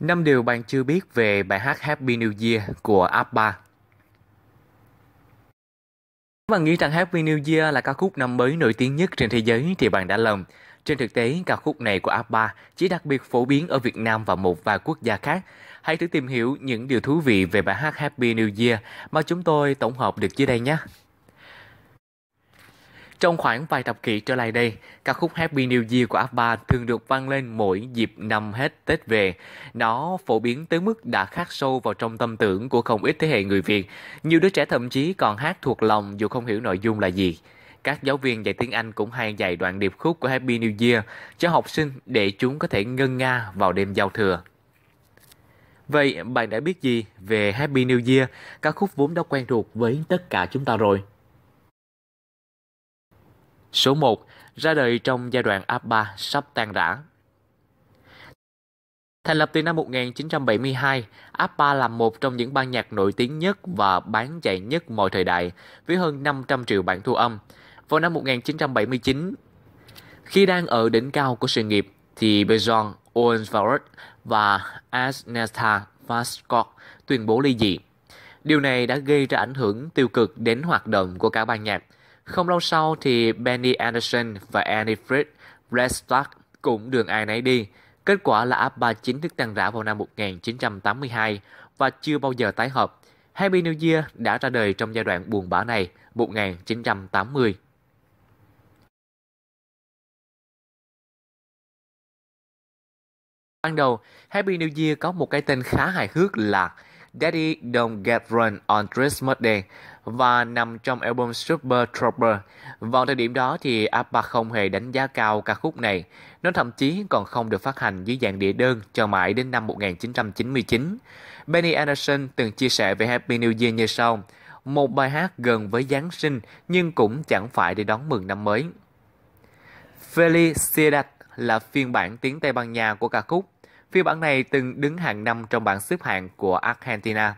Năm điều bạn chưa biết về bài hát Happy New Year của ABBA. Nếu bạn nghĩ rằng Happy New Year là ca khúc năm mới nổi tiếng nhất trên thế giới thì bạn đã lầm. Trên thực tế, ca khúc này của ABBA chỉ đặc biệt phổ biến ở Việt Nam và một vài quốc gia khác. Hãy thử tìm hiểu những điều thú vị về bài hát Happy New Year mà chúng tôi tổng hợp được dưới đây nhé. Trong khoảng vài thập kỷ trở lại đây, ca khúc Happy New Year của ABBA thường được vang lên mỗi dịp năm hết Tết về. Nó phổ biến tới mức đã khắc sâu vào trong tâm tưởng của không ít thế hệ người Việt. Nhiều đứa trẻ thậm chí còn hát thuộc lòng dù không hiểu nội dung là gì. Các giáo viên dạy tiếng Anh cũng hay dạy đoạn điệp khúc của Happy New Year cho học sinh để chúng có thể ngân nga vào đêm giao thừa. Vậy bạn đã biết gì về Happy New Year, ca khúc vốn đã quen thuộc với tất cả chúng ta rồi? Số 1 ra đời trong giai đoạn ABBA sắp tan rã. Thành lập từ năm 1972, ABBA là một trong những ban nhạc nổi tiếng nhất và bán chạy nhất mọi thời đại, với hơn 500 triệu bản thu âm. Vào năm 1979, khi đang ở đỉnh cao của sự nghiệp, thì Bjorn, Owen Farrell và Asnesta Vaskov tuyên bố ly dị. Điều này đã gây ra ảnh hưởng tiêu cực đến hoạt động của cả ban nhạc – không lâu sau thì Benny Anderson và Annie Fritz Red Blackstock cũng đường ai nấy đi. Kết quả là ABBA chính thức tăng rã vào năm 1982 và chưa bao giờ tái hợp. Happy New Year đã ra đời trong giai đoạn buồn bã này, 1980. Ban đầu, Happy New Year có một cái tên khá hài hước là Daddy Don't Get Run on Christmas Day và nằm trong album Super Trooper. Vào thời điểm đó thì ABBA không hề đánh giá cao ca khúc này. Nó thậm chí còn không được phát hành dưới dạng đĩa đơn cho mãi đến năm 1999. Benny Anderson từng chia sẻ về Happy New Year như sau. Một bài hát gần với Giáng sinh nhưng cũng chẳng phải để đón mừng năm mới. Felicidad là phiên bản tiếng Tây Ban Nha của ca khúc phiên bản này từng đứng hàng năm trong bảng xếp hạng của Argentina.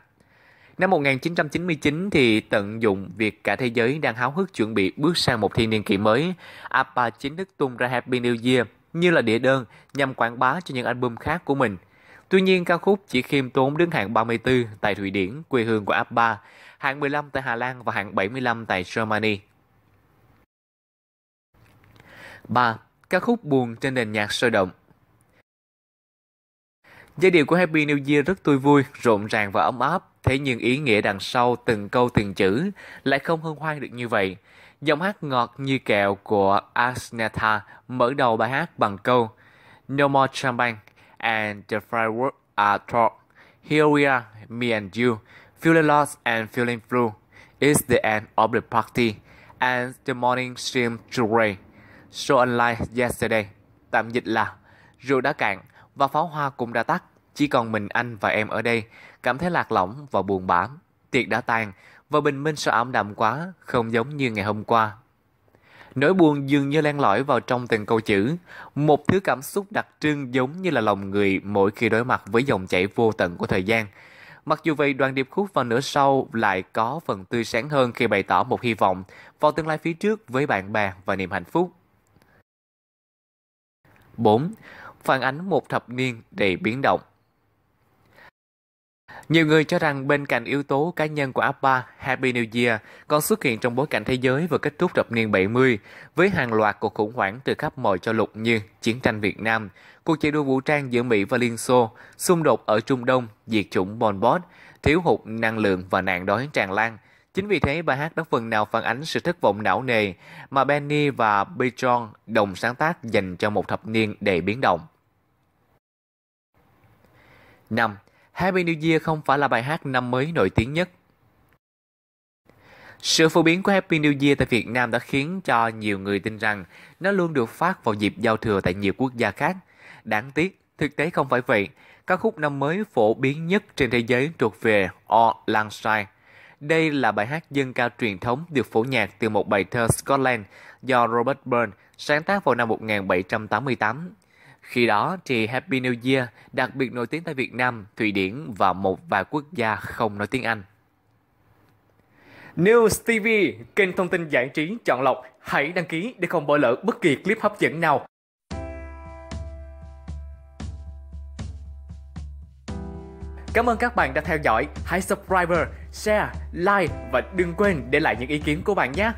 Năm 1999 thì tận dụng việc cả thế giới đang háo hức chuẩn bị bước sang một thiên niên kỷ mới, APA chính thức tung ra Happy New Year như là đĩa đơn nhằm quảng bá cho những album khác của mình. Tuy nhiên, ca khúc chỉ khiêm tốn đứng hạng 34 tại Thụy Điển, quê hương của ABBA, hạng 15 tại Hà Lan và hạng 75 tại Germany. 3. Ca khúc buồn trên nền nhạc sôi động Giai điệu của Happy New Year rất tươi vui, rộn ràng và ấm áp, thế nhưng ý nghĩa đằng sau từng câu từng chữ lại không hân hoan được như vậy. Giọng hát ngọt như kẹo của Asnatha mở đầu bài hát bằng câu No more champagne and the fireworks are thought. Here we are, me and you, feeling lost and feeling blue. It's the end of the party and the morning seems to rain. So unlike yesterday. Tạm dịch là rượu đã cạn, và pháo hoa cũng đã tắt. Chỉ còn mình anh và em ở đây, cảm thấy lạc lõng và buồn bã. Tiệc đã tàn và bình minh sao ảm đạm quá, không giống như ngày hôm qua. Nỗi buồn dường như len lỏi vào trong từng câu chữ, một thứ cảm xúc đặc trưng giống như là lòng người mỗi khi đối mặt với dòng chảy vô tận của thời gian. Mặc dù vậy, đoàn điệp khúc vào nửa sau lại có phần tươi sáng hơn khi bày tỏ một hy vọng vào tương lai phía trước với bạn bè và niềm hạnh phúc. 4 phản ánh một thập niên đầy biến động. Nhiều người cho rằng bên cạnh yếu tố cá nhân của ABBA, Happy New Year còn xuất hiện trong bối cảnh thế giới vừa kết thúc thập niên 70 với hàng loạt cuộc khủng hoảng từ khắp mọi châu lục như chiến tranh Việt Nam, cuộc chạy đua vũ trang giữa Mỹ và Liên Xô, xung đột ở Trung Đông, diệt chủng Pol Pot, thiếu hụt năng lượng và nạn đói tràn lan. Chính vì thế bài hát đã phần nào phản ánh sự thất vọng não nề mà Benny và Bjorn đồng sáng tác dành cho một thập niên đầy biến động. 5. Happy New Year không phải là bài hát năm mới nổi tiếng nhất. Sự phổ biến của Happy New Year tại Việt Nam đã khiến cho nhiều người tin rằng nó luôn được phát vào dịp giao thừa tại nhiều quốc gia khác. Đáng tiếc, thực tế không phải vậy. Các khúc năm mới phổ biến nhất trên thế giới thuộc về Auld Lang Đây là bài hát dân ca truyền thống được phổ nhạc từ một bài thơ Scotland do Robert Burns sáng tác vào năm 1788. Khi đó thì Happy New Year đặc biệt nổi tiếng tại Việt Nam, Thụy Điển và một vài quốc gia không nói tiếng Anh. News TV, kênh thông tin giải trí chọn lọc. Hãy đăng ký để không bỏ lỡ bất kỳ clip hấp dẫn nào. Cảm ơn các bạn đã theo dõi. Hãy subscribe, share, like và đừng quên để lại những ý kiến của bạn nhé.